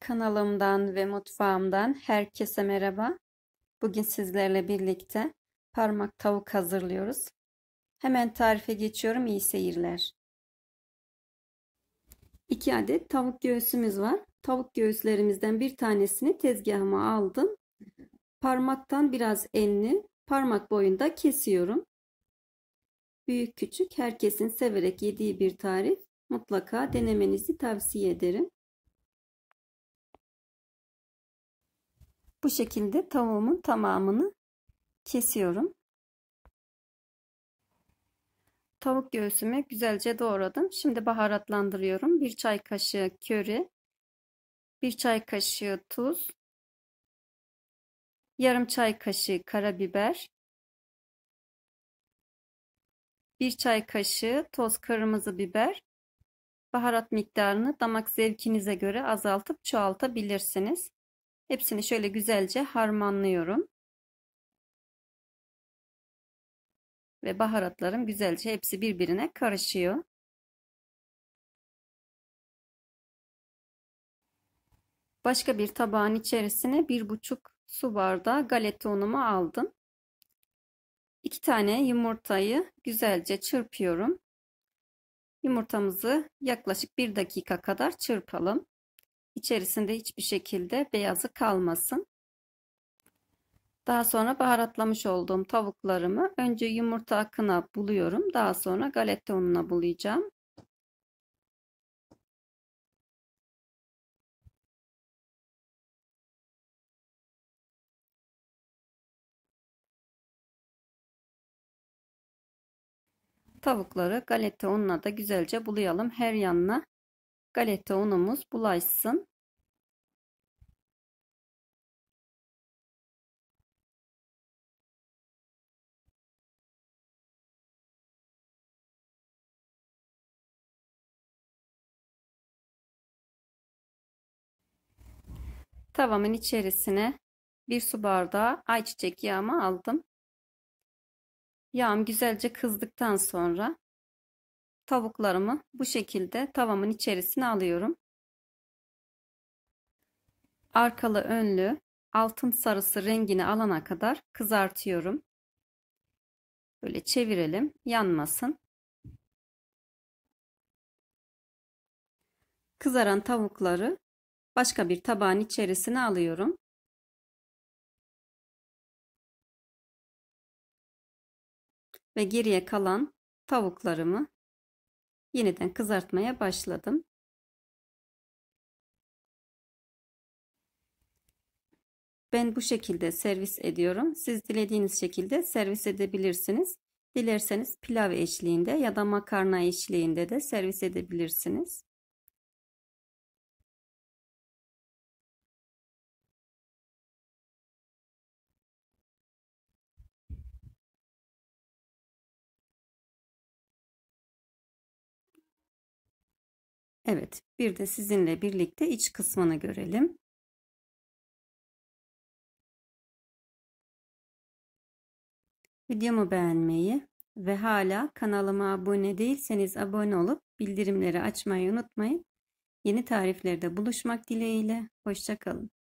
Kanalımdan ve mutfağımdan herkese merhaba. Bugün sizlerle birlikte parmak tavuk hazırlıyoruz. Hemen tarife geçiyorum. İyi seyirler. 2 adet tavuk göğsümüz var. Tavuk göğüslerimizden bir tanesini tezgahıma aldım. Parmaktan biraz enli, parmak boyunda kesiyorum. Büyük küçük herkesin severek yediği bir tarif. Mutlaka denemenizi tavsiye ederim. Bu şekilde tavuğumun tamamını kesiyorum. Tavuk göğsümü güzelce doğradım. Şimdi baharatlandırıyorum. 1 çay kaşığı köri, 1 çay kaşığı tuz, yarım çay kaşığı karabiber, 1 çay kaşığı toz kırmızı biber. Baharat miktarını damak zevkinize göre azaltıp çoğaltabilirsiniz. Hepsini şöyle güzelce harmanlıyorum. Ve baharatlarım güzelce hepsi birbirine karışıyor. Başka bir tabağın içerisine bir buçuk su bardağı galeta unumu aldım. İki tane yumurtayı güzelce çırpıyorum. Yumurtamızı yaklaşık bir dakika kadar çırpalım. İçerisinde hiçbir şekilde beyazı kalmasın. Daha sonra baharatlamış olduğum tavuklarımı önce yumurta akına buluyorum. Daha sonra galette ununa bulayacağım. Tavukları galette ununa da güzelce bulayalım. Her yanına Galeta unumuz bulaşsın. Tavamın içerisine bir su bardağı ayçiçek yağımı aldım. Yağım güzelce kızdıktan sonra tavuklarımı bu şekilde tavamın içerisine alıyorum. Arkalı önlü altın sarısı rengini alana kadar kızartıyorum. Böyle çevirelim yanmasın. Kızaran tavukları başka bir tabağın içerisine alıyorum. Ve geriye kalan tavuklarımı yeniden kızartmaya başladım. Ben bu şekilde servis ediyorum. Siz dilediğiniz şekilde servis edebilirsiniz. Dilerseniz pilav eşliğinde ya da makarna eşliğinde de servis edebilirsiniz. Evet, bir de sizinle birlikte iç kısmını görelim. Videomu beğenmeyi ve hala kanalıma abone değilseniz abone olup bildirimleri açmayı unutmayın. Yeni tariflerde buluşmak dileğiyle. Hoşçakalın.